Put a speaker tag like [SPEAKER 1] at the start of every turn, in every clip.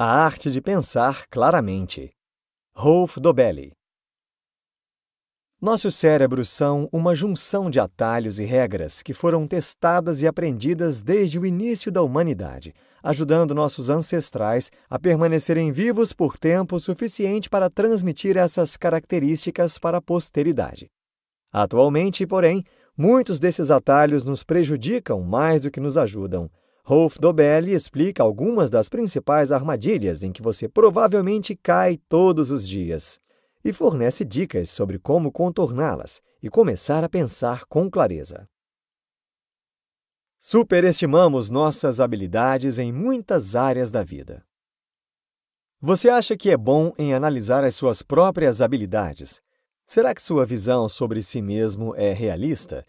[SPEAKER 1] A Arte de Pensar Claramente. Rolf Dobelli. Nossos cérebros são uma junção de atalhos e regras que foram testadas e aprendidas desde o início da humanidade, ajudando nossos ancestrais a permanecerem vivos por tempo suficiente para transmitir essas características para a posteridade. Atualmente, porém, muitos desses atalhos nos prejudicam mais do que nos ajudam Rolf Dobelli explica algumas das principais armadilhas em que você provavelmente cai todos os dias e fornece dicas sobre como contorná-las e começar a pensar com clareza. Superestimamos nossas habilidades em muitas áreas da vida. Você acha que é bom em analisar as suas próprias habilidades? Será que sua visão sobre si mesmo é realista?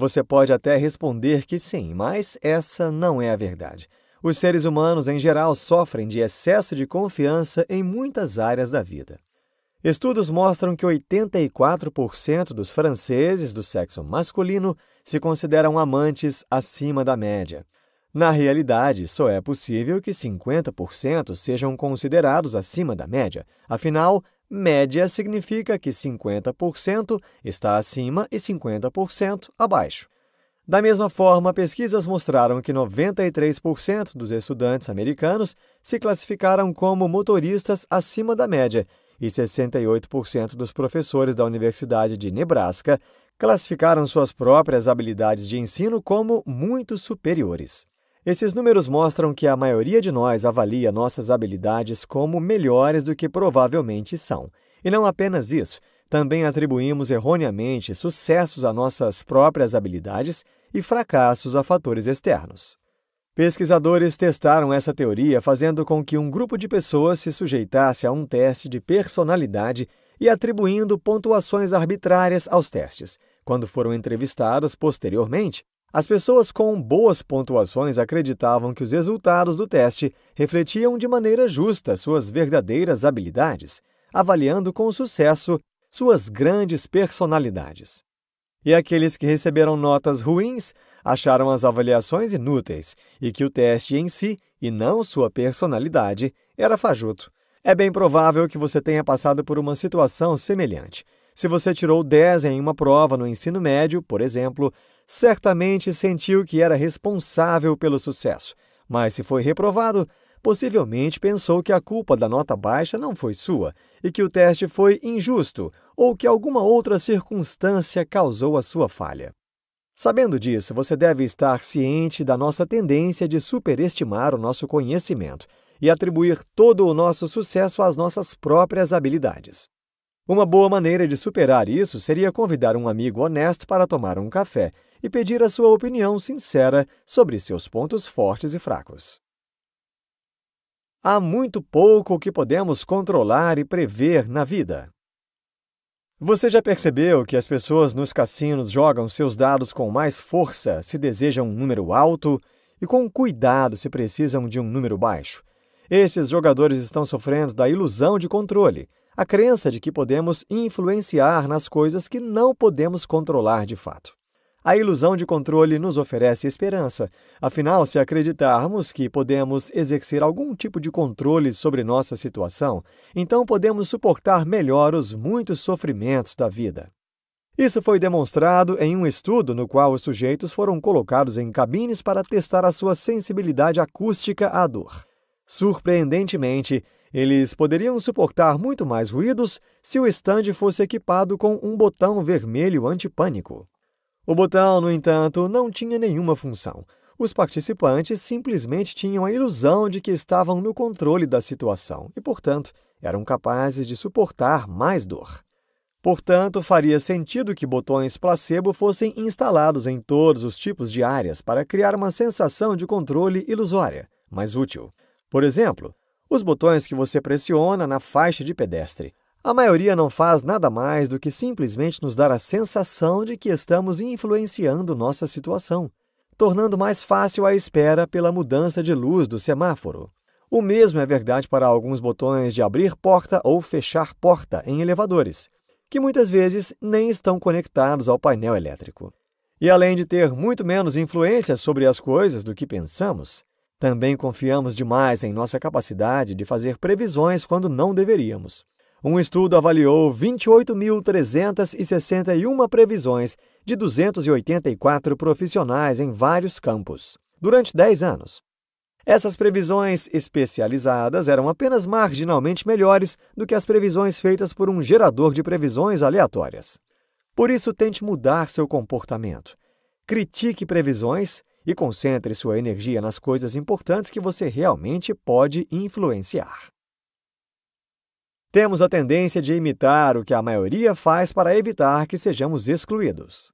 [SPEAKER 1] Você pode até responder que sim, mas essa não é a verdade. Os seres humanos, em geral, sofrem de excesso de confiança em muitas áreas da vida. Estudos mostram que 84% dos franceses do sexo masculino se consideram amantes acima da média. Na realidade, só é possível que 50% sejam considerados acima da média. Afinal, Média significa que 50% está acima e 50% abaixo. Da mesma forma, pesquisas mostraram que 93% dos estudantes americanos se classificaram como motoristas acima da média e 68% dos professores da Universidade de Nebraska classificaram suas próprias habilidades de ensino como muito superiores. Esses números mostram que a maioria de nós avalia nossas habilidades como melhores do que provavelmente são. E não apenas isso, também atribuímos erroneamente sucessos a nossas próprias habilidades e fracassos a fatores externos. Pesquisadores testaram essa teoria fazendo com que um grupo de pessoas se sujeitasse a um teste de personalidade e atribuindo pontuações arbitrárias aos testes. Quando foram entrevistadas posteriormente, as pessoas com boas pontuações acreditavam que os resultados do teste refletiam de maneira justa suas verdadeiras habilidades, avaliando com sucesso suas grandes personalidades. E aqueles que receberam notas ruins acharam as avaliações inúteis e que o teste em si, e não sua personalidade, era fajuto. É bem provável que você tenha passado por uma situação semelhante. Se você tirou 10 em uma prova no ensino médio, por exemplo, certamente sentiu que era responsável pelo sucesso, mas se foi reprovado, possivelmente pensou que a culpa da nota baixa não foi sua e que o teste foi injusto ou que alguma outra circunstância causou a sua falha. Sabendo disso, você deve estar ciente da nossa tendência de superestimar o nosso conhecimento e atribuir todo o nosso sucesso às nossas próprias habilidades. Uma boa maneira de superar isso seria convidar um amigo honesto para tomar um café e pedir a sua opinião sincera sobre seus pontos fortes e fracos. Há muito pouco que podemos controlar e prever na vida. Você já percebeu que as pessoas nos cassinos jogam seus dados com mais força se desejam um número alto e com cuidado se precisam de um número baixo? Esses jogadores estão sofrendo da ilusão de controle, a crença de que podemos influenciar nas coisas que não podemos controlar de fato. A ilusão de controle nos oferece esperança. Afinal, se acreditarmos que podemos exercer algum tipo de controle sobre nossa situação, então podemos suportar melhor os muitos sofrimentos da vida. Isso foi demonstrado em um estudo no qual os sujeitos foram colocados em cabines para testar a sua sensibilidade acústica à dor. Surpreendentemente, eles poderiam suportar muito mais ruídos se o estande fosse equipado com um botão vermelho antipânico. O botão, no entanto, não tinha nenhuma função. Os participantes simplesmente tinham a ilusão de que estavam no controle da situação e, portanto, eram capazes de suportar mais dor. Portanto, faria sentido que botões placebo fossem instalados em todos os tipos de áreas para criar uma sensação de controle ilusória, mas útil. Por exemplo, os botões que você pressiona na faixa de pedestre a maioria não faz nada mais do que simplesmente nos dar a sensação de que estamos influenciando nossa situação, tornando mais fácil a espera pela mudança de luz do semáforo. O mesmo é verdade para alguns botões de abrir porta ou fechar porta em elevadores, que muitas vezes nem estão conectados ao painel elétrico. E além de ter muito menos influência sobre as coisas do que pensamos, também confiamos demais em nossa capacidade de fazer previsões quando não deveríamos um estudo avaliou 28.361 previsões de 284 profissionais em vários campos, durante 10 anos. Essas previsões especializadas eram apenas marginalmente melhores do que as previsões feitas por um gerador de previsões aleatórias. Por isso, tente mudar seu comportamento. Critique previsões e concentre sua energia nas coisas importantes que você realmente pode influenciar. Temos a tendência de imitar o que a maioria faz para evitar que sejamos excluídos.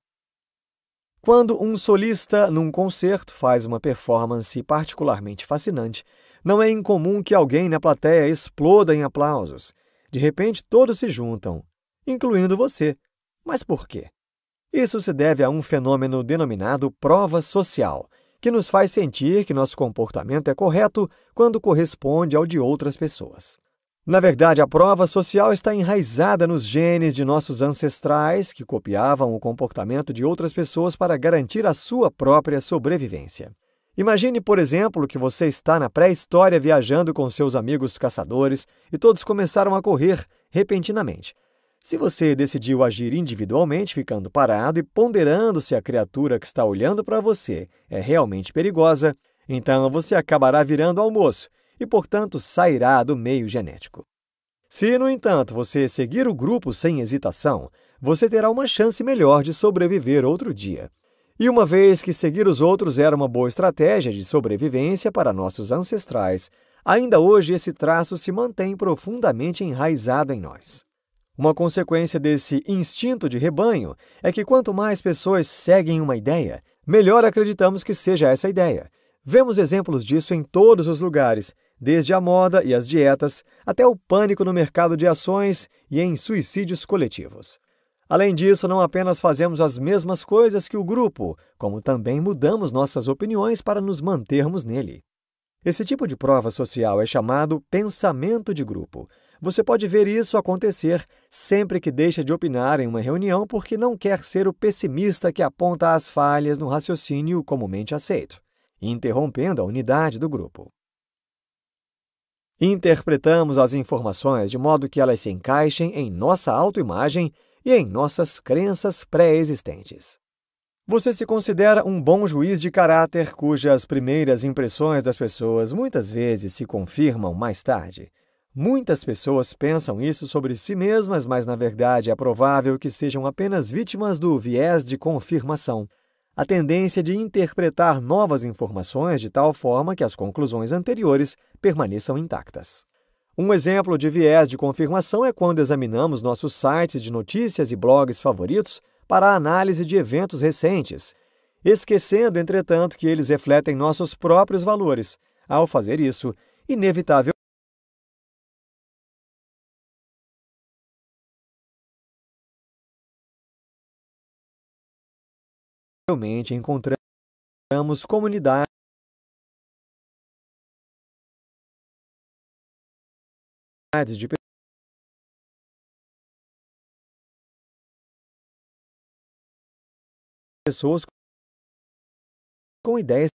[SPEAKER 1] Quando um solista num concerto faz uma performance particularmente fascinante, não é incomum que alguém na plateia exploda em aplausos. De repente, todos se juntam, incluindo você. Mas por quê? Isso se deve a um fenômeno denominado prova social, que nos faz sentir que nosso comportamento é correto quando corresponde ao de outras pessoas. Na verdade, a prova social está enraizada nos genes de nossos ancestrais, que copiavam o comportamento de outras pessoas para garantir a sua própria sobrevivência. Imagine, por exemplo, que você está na pré-história viajando com seus amigos caçadores e todos começaram a correr repentinamente. Se você decidiu agir individualmente, ficando parado e ponderando se a criatura que está olhando para você é realmente perigosa, então você acabará virando almoço e, portanto, sairá do meio genético. Se, no entanto, você seguir o grupo sem hesitação, você terá uma chance melhor de sobreviver outro dia. E uma vez que seguir os outros era uma boa estratégia de sobrevivência para nossos ancestrais, ainda hoje esse traço se mantém profundamente enraizado em nós. Uma consequência desse instinto de rebanho é que quanto mais pessoas seguem uma ideia, melhor acreditamos que seja essa ideia. Vemos exemplos disso em todos os lugares, desde a moda e as dietas até o pânico no mercado de ações e em suicídios coletivos. Além disso, não apenas fazemos as mesmas coisas que o grupo, como também mudamos nossas opiniões para nos mantermos nele. Esse tipo de prova social é chamado pensamento de grupo. Você pode ver isso acontecer sempre que deixa de opinar em uma reunião porque não quer ser o pessimista que aponta as falhas no raciocínio comumente aceito, interrompendo a unidade do grupo. Interpretamos as informações de modo que elas se encaixem em nossa autoimagem e em nossas crenças pré-existentes. Você se considera um bom juiz de caráter cujas primeiras impressões das pessoas muitas vezes se confirmam mais tarde. Muitas pessoas pensam isso sobre si mesmas, mas na verdade é provável que sejam apenas vítimas do viés de confirmação a tendência de interpretar novas informações de tal forma que as conclusões anteriores permaneçam intactas. Um exemplo de viés de confirmação é quando examinamos nossos sites de notícias e blogs favoritos para a análise de eventos recentes, esquecendo, entretanto, que eles refletem nossos próprios valores. Ao fazer isso, inevitavelmente,
[SPEAKER 2] Realmente encontramos comunidades de pessoas com ideias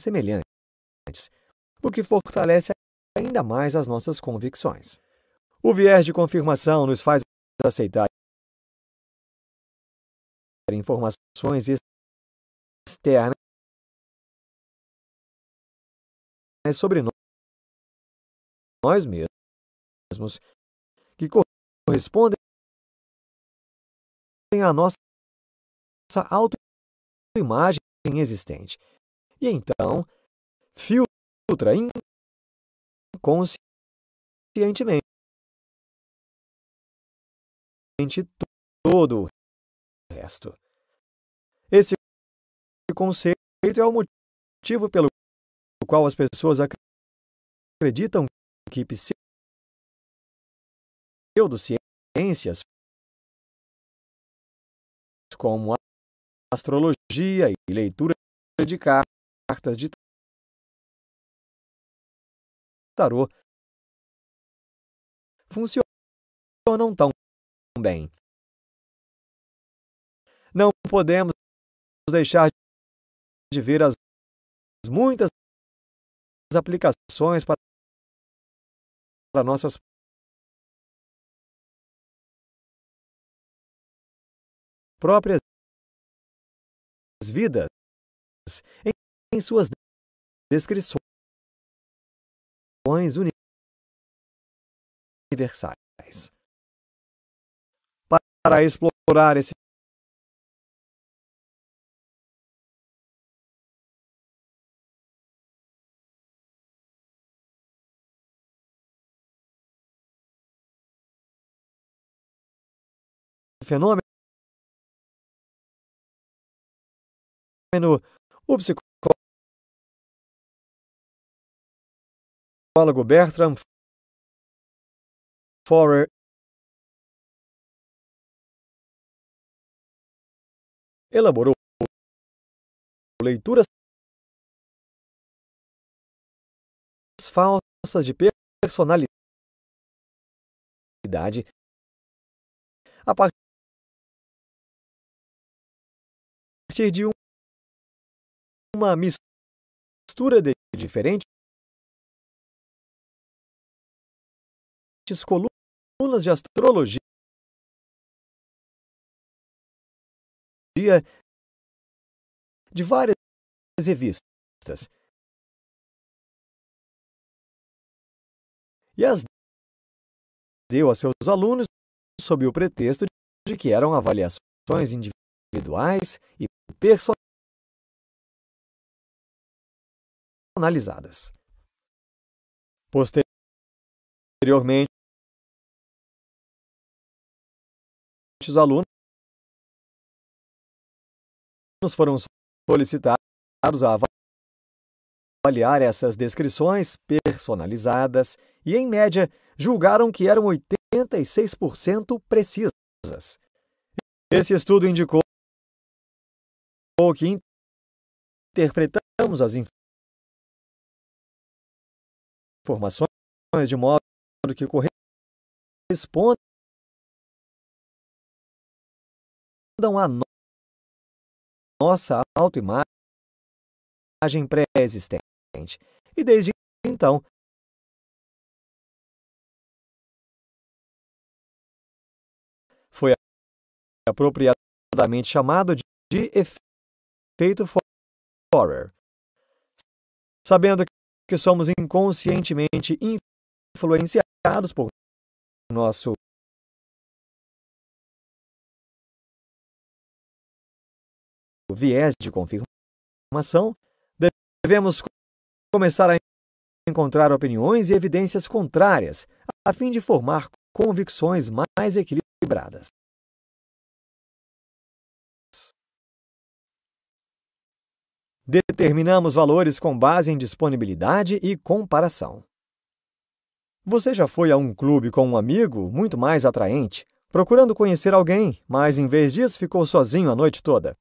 [SPEAKER 2] semelhantes, o que fortalece ainda mais as nossas convicções. O viés de confirmação nos faz aceitar informações externas sobre nós mesmos que correspondem à nossa autoimagem existente. E então, filtra inconscientemente todo o resto. Esse conceito é o motivo pelo qual as pessoas acreditam que pseudociências como astrologia e leitura de cartas de tarô funcionam tão bem. Não podemos deixar de ver as muitas aplicações para nossas próprias vidas em suas descrições universais para explorar esse fenômeno. O psicólogo Bertram Forer elaborou leituras falsas de personalidade a partir de uma mistura de diferentes colunas de astrologia de várias revistas. E as deu a seus alunos sob o pretexto de que eram
[SPEAKER 3] avaliações
[SPEAKER 2] individuais e personalizadas. Posteriormente, os alunos foram solicitados a
[SPEAKER 1] avaliar essas descrições personalizadas e, em média, julgaram que eram 86% precisas.
[SPEAKER 2] Esse estudo indicou que interpretamos as informações de modo que correspondam a nossa autoimagem pré-existente. E desde então, foi apropriadamente chamado de, de efeito Forer. Sabendo que somos inconscientemente influenciados por nosso viés de confirmação,
[SPEAKER 3] devemos começar a encontrar opiniões e evidências contrárias, a fim de formar convicções mais equilibradas. Determinamos
[SPEAKER 1] valores com base em disponibilidade e comparação. Você já foi a um clube com um amigo muito mais atraente, procurando conhecer alguém, mas em vez disso ficou sozinho a noite toda.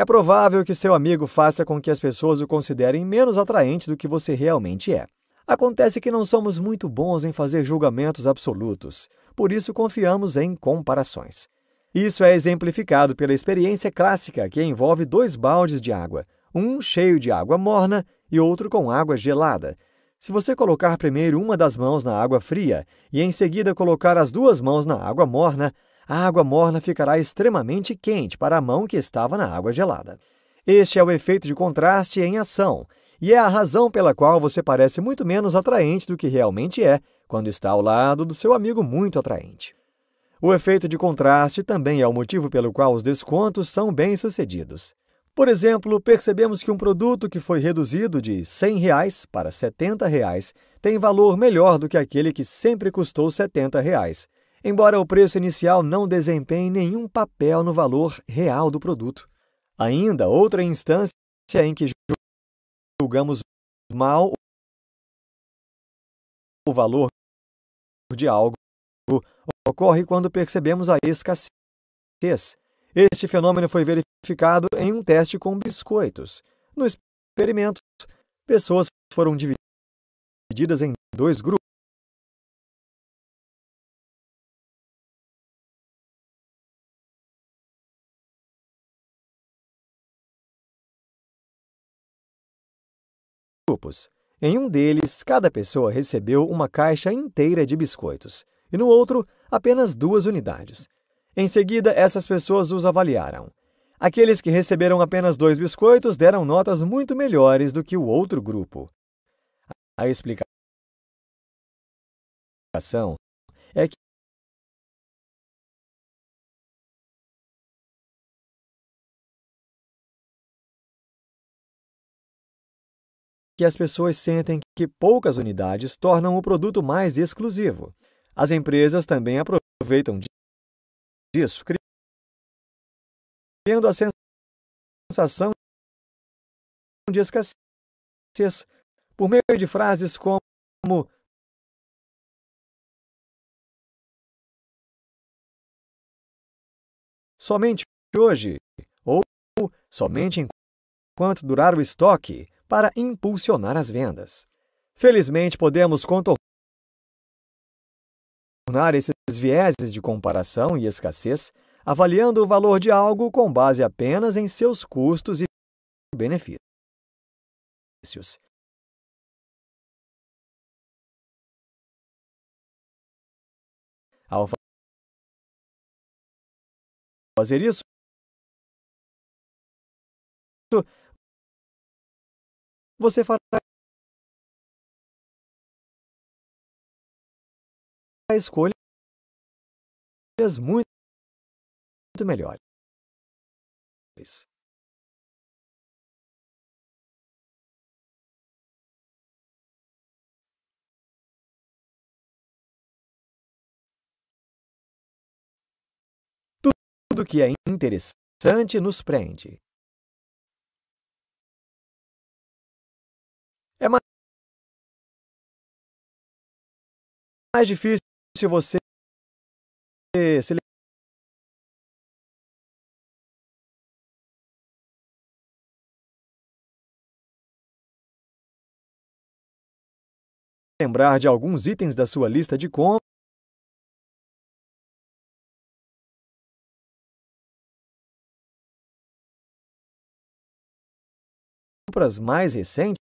[SPEAKER 1] É provável que seu amigo faça com que as pessoas o considerem menos atraente do que você realmente é. Acontece que não somos muito bons em fazer julgamentos absolutos, por isso confiamos em comparações. Isso é exemplificado pela experiência clássica que envolve dois baldes de água, um cheio de água morna e outro com água gelada. Se você colocar primeiro uma das mãos na água fria e em seguida colocar as duas mãos na água morna, a água morna ficará extremamente quente para a mão que estava na água gelada. Este é o efeito de contraste em ação, e é a razão pela qual você parece muito menos atraente do que realmente é quando está ao lado do seu amigo muito atraente. O efeito de contraste também é o motivo pelo qual os descontos são bem-sucedidos. Por exemplo, percebemos que um produto que foi reduzido de R$ 100 reais para R$ reais tem valor melhor do que aquele que sempre custou R$ reais, embora o preço inicial não desempenhe nenhum papel no valor real do produto. Ainda outra instância em que
[SPEAKER 3] julgamos mal o valor de algo ocorre quando percebemos a escassez. Este fenômeno foi verificado em um teste com biscoitos. No experimento,
[SPEAKER 2] pessoas foram divididas em dois grupos. grupos. Em um deles, cada pessoa recebeu uma caixa inteira de
[SPEAKER 1] biscoitos, e no outro, apenas duas unidades. Em seguida, essas pessoas os avaliaram. Aqueles que receberam apenas dois biscoitos deram notas muito melhores
[SPEAKER 3] do
[SPEAKER 2] que o outro grupo. A explicação é que as pessoas sentem que poucas unidades tornam o produto mais exclusivo. As empresas também aproveitam disso, criando a sensação de escassez por meio de frases como somente hoje ou somente enquanto durar o estoque
[SPEAKER 3] para
[SPEAKER 1] impulsionar as vendas. Felizmente, podemos contornar esses vieses de comparação e escassez avaliando o valor
[SPEAKER 2] de algo com base apenas em seus custos e benefícios. Ao fazer isso, você fará escolhas muito, muito melhores. Tudo que é interessante nos prende. É mais difícil você se lembrar de alguns itens da sua lista de compras mais
[SPEAKER 3] recentes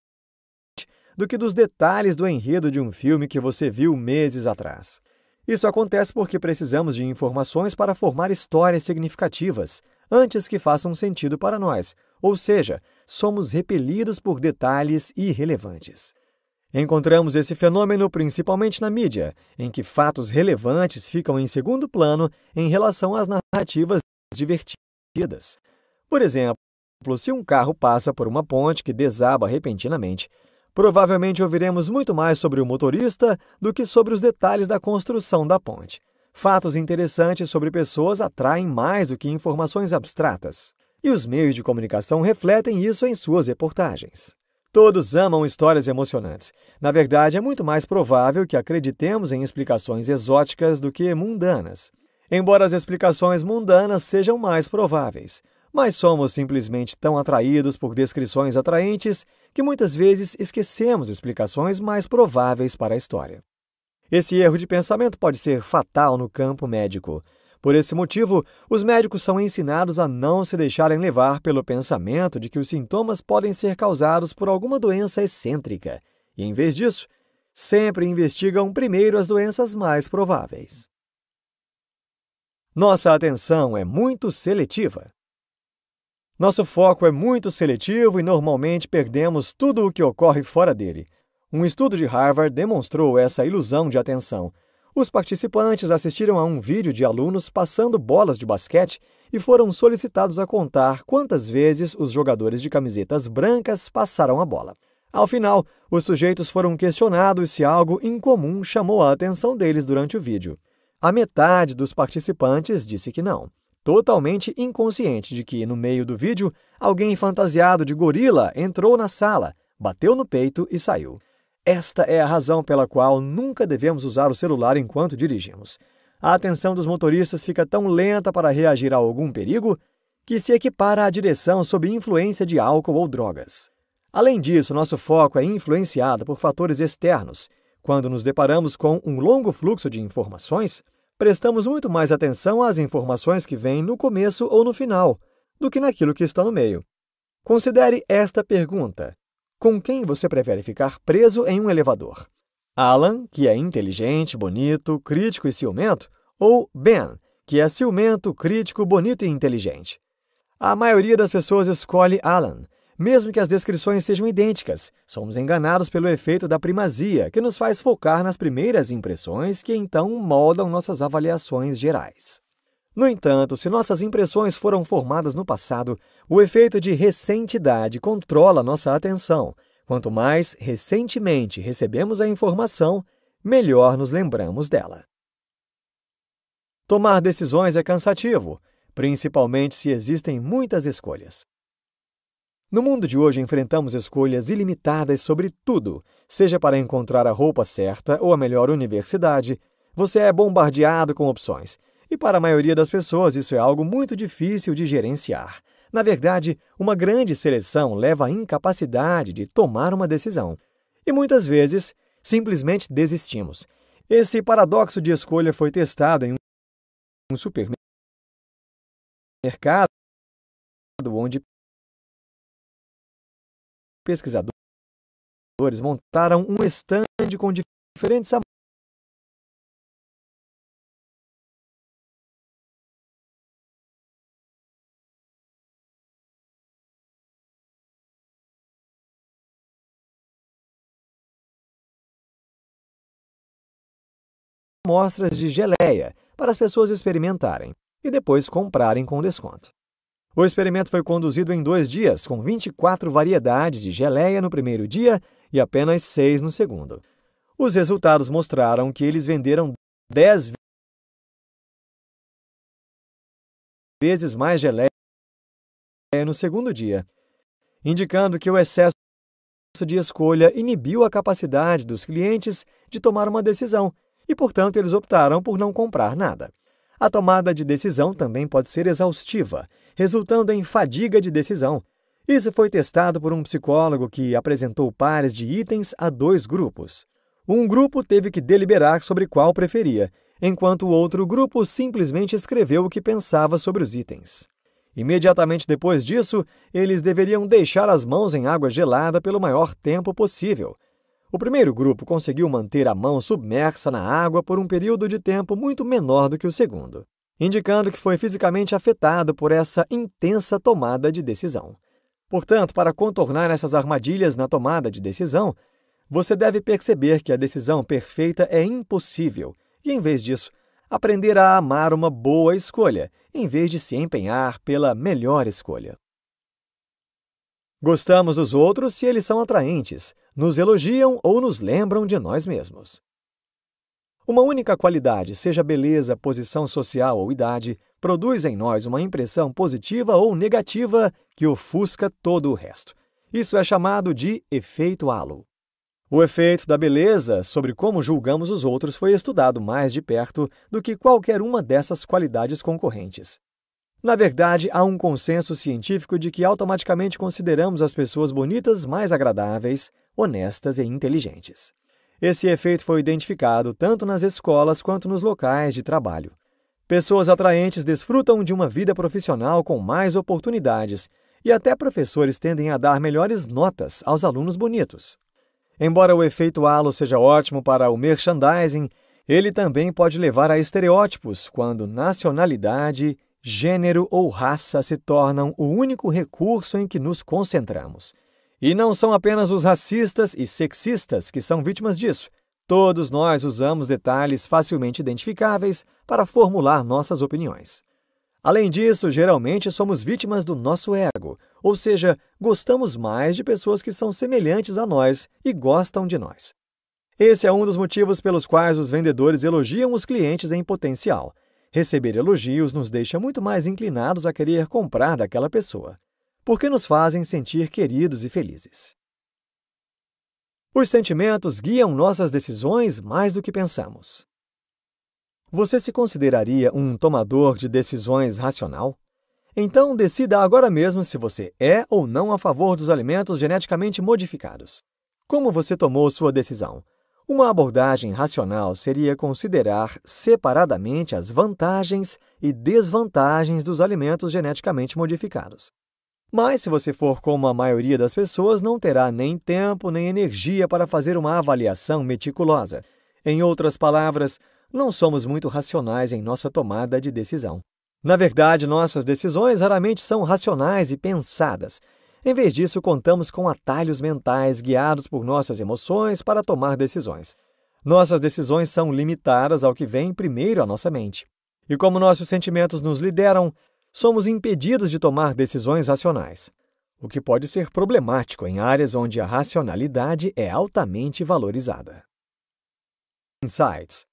[SPEAKER 1] do que dos detalhes do enredo de um filme que você viu meses atrás. Isso acontece porque precisamos de informações para formar histórias significativas, antes que façam sentido para nós, ou seja, somos repelidos por detalhes irrelevantes. Encontramos esse fenômeno principalmente na mídia, em que fatos relevantes ficam em segundo plano em relação às narrativas divertidas. Por exemplo, se um carro passa por uma ponte que desaba repentinamente, Provavelmente ouviremos muito mais sobre o motorista do que sobre os detalhes da construção da ponte. Fatos interessantes sobre pessoas atraem mais do que informações abstratas. E os meios de comunicação refletem isso em suas reportagens. Todos amam histórias emocionantes. Na verdade, é muito mais provável que acreditemos em explicações exóticas do que mundanas. Embora as explicações mundanas sejam mais prováveis, mas somos simplesmente tão atraídos por descrições atraentes que muitas vezes esquecemos explicações mais prováveis para a história. Esse erro de pensamento pode ser fatal no campo médico. Por esse motivo, os médicos são ensinados a não se deixarem levar pelo pensamento de que os sintomas podem ser causados por alguma doença excêntrica, e, em vez disso, sempre investigam primeiro as doenças mais prováveis. Nossa atenção é muito seletiva. Nosso foco é muito seletivo e normalmente perdemos tudo o que ocorre fora dele. Um estudo de Harvard demonstrou essa ilusão de atenção. Os participantes assistiram a um vídeo de alunos passando bolas de basquete e foram solicitados a contar quantas vezes os jogadores de camisetas brancas passaram a bola. Ao final, os sujeitos foram questionados se algo incomum chamou a atenção deles durante o vídeo. A metade dos participantes disse que não totalmente inconsciente de que, no meio do vídeo, alguém fantasiado de gorila entrou na sala, bateu no peito e saiu. Esta é a razão pela qual nunca devemos usar o celular enquanto dirigimos. A atenção dos motoristas fica tão lenta para reagir a algum perigo que se equipara à direção sob influência de álcool ou drogas. Além disso, nosso foco é influenciado por fatores externos. Quando nos deparamos com um longo fluxo de informações, prestamos muito mais atenção às informações que vêm no começo ou no final do que naquilo que está no meio. Considere esta pergunta: Com quem você prefere ficar preso em um elevador? Alan, que é inteligente, bonito, crítico e ciumento, ou Ben, que é ciumento, crítico, bonito e inteligente? A maioria das pessoas escolhe Alan, mesmo que as descrições sejam idênticas, somos enganados pelo efeito da primazia, que nos faz focar nas primeiras impressões que então moldam nossas avaliações gerais. No entanto, se nossas impressões foram formadas no passado, o efeito de recentidade controla nossa atenção. Quanto mais recentemente recebemos a informação, melhor nos lembramos dela. Tomar decisões é cansativo, principalmente se existem muitas escolhas. No mundo de hoje, enfrentamos escolhas ilimitadas sobre tudo, seja para encontrar a roupa certa ou a melhor universidade. Você é bombardeado com opções, e para a maioria das pessoas isso é algo muito difícil de gerenciar. Na verdade, uma grande seleção leva à incapacidade de tomar uma decisão. E muitas vezes, simplesmente desistimos. Esse paradoxo
[SPEAKER 2] de escolha foi testado em um supermercado onde pesquisadores montaram um estande com diferentes
[SPEAKER 1] amostras de geleia para as pessoas experimentarem e depois comprarem com desconto. O experimento foi conduzido em dois dias, com 24 variedades de geleia no primeiro dia e apenas seis no segundo. Os resultados mostraram que eles venderam
[SPEAKER 2] 10 vezes mais geleia no segundo dia, indicando que o excesso
[SPEAKER 1] de escolha inibiu a capacidade dos clientes de tomar uma decisão e, portanto, eles optaram por não comprar nada. A tomada de decisão também pode ser exaustiva resultando em fadiga de decisão. Isso foi testado por um psicólogo que apresentou pares de itens a dois grupos. Um grupo teve que deliberar sobre qual preferia, enquanto o outro grupo simplesmente escreveu o que pensava sobre os itens. Imediatamente depois disso, eles deveriam deixar as mãos em água gelada pelo maior tempo possível. O primeiro grupo conseguiu manter a mão submersa na água por um período de tempo muito menor do que o segundo indicando que foi fisicamente afetado por essa intensa tomada de decisão. Portanto, para contornar essas armadilhas na tomada de decisão, você deve perceber que a decisão perfeita é impossível e, em vez disso, aprender a amar uma boa escolha, em vez de se empenhar pela melhor escolha. Gostamos dos outros se eles são atraentes, nos elogiam ou nos lembram de nós mesmos. Uma única qualidade, seja beleza, posição social ou idade, produz em nós uma impressão positiva ou negativa que ofusca todo o resto. Isso é chamado de efeito halo. O efeito da beleza sobre como julgamos os outros foi estudado mais de perto do que qualquer uma dessas qualidades concorrentes. Na verdade, há um consenso científico de que automaticamente consideramos as pessoas bonitas mais agradáveis, honestas e inteligentes. Esse efeito foi identificado tanto nas escolas quanto nos locais de trabalho. Pessoas atraentes desfrutam de uma vida profissional com mais oportunidades e até professores tendem a dar melhores notas aos alunos bonitos. Embora o efeito halo seja ótimo para o merchandising, ele também pode levar a estereótipos quando nacionalidade, gênero ou raça se tornam o único recurso em que nos concentramos. E não são apenas os racistas e sexistas que são vítimas disso. Todos nós usamos detalhes facilmente identificáveis para formular nossas opiniões. Além disso, geralmente somos vítimas do nosso ego, ou seja, gostamos mais de pessoas que são semelhantes a nós e gostam de nós. Esse é um dos motivos pelos quais os vendedores elogiam os clientes em potencial. Receber elogios nos deixa muito mais inclinados a querer comprar daquela pessoa porque nos fazem sentir queridos e felizes. Os sentimentos guiam nossas decisões mais do que pensamos. Você se consideraria um tomador de decisões racional? Então decida agora mesmo se você é ou não a favor dos alimentos geneticamente modificados. Como você tomou sua decisão? Uma abordagem racional seria considerar separadamente as vantagens e desvantagens dos alimentos geneticamente modificados. Mas, se você for como a maioria das pessoas, não terá nem tempo nem energia para fazer uma avaliação meticulosa. Em outras palavras, não somos muito racionais em nossa tomada de decisão. Na verdade, nossas decisões raramente são racionais e pensadas. Em vez disso, contamos com atalhos mentais guiados por nossas emoções para tomar decisões. Nossas decisões são limitadas ao que vem primeiro à nossa mente. E como nossos sentimentos nos lideram, somos impedidos de tomar decisões racionais, o que pode ser problemático em áreas onde a racionalidade é altamente valorizada. Insights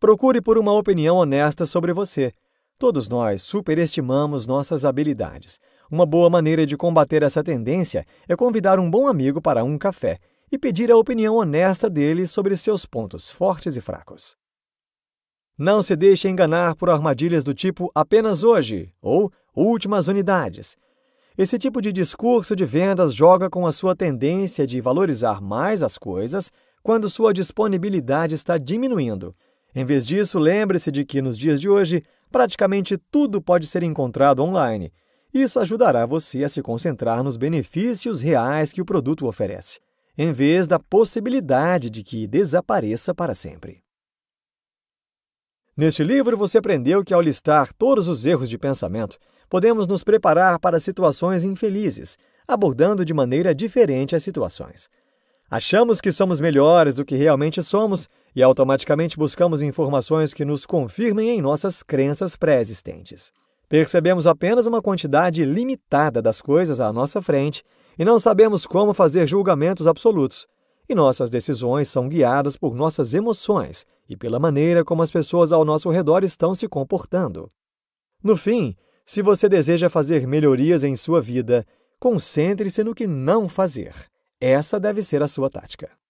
[SPEAKER 1] Procure por uma opinião honesta sobre você. Todos nós superestimamos nossas habilidades. Uma boa maneira de combater essa tendência é convidar um bom amigo para um café e pedir a opinião honesta dele sobre seus pontos fortes e fracos. Não se deixe enganar por armadilhas do tipo apenas hoje ou últimas unidades. Esse tipo de discurso de vendas joga com a sua tendência de valorizar mais as coisas quando sua disponibilidade está diminuindo. Em vez disso, lembre-se de que nos dias de hoje, praticamente tudo pode ser encontrado online. Isso ajudará você a se concentrar nos benefícios reais que o produto oferece, em vez da possibilidade de que desapareça para sempre. Neste livro, você aprendeu que, ao listar todos os erros de pensamento, podemos nos preparar para situações infelizes, abordando de maneira diferente as situações. Achamos que somos melhores do que realmente somos e automaticamente buscamos informações que nos confirmem em nossas crenças pré-existentes. Percebemos apenas uma quantidade limitada das coisas à nossa frente e não sabemos como fazer julgamentos absolutos, e nossas decisões são guiadas por nossas emoções e pela maneira como as pessoas ao nosso redor estão se comportando. No fim, se você deseja fazer melhorias em sua vida, concentre-se no que não fazer. Essa deve ser a sua tática.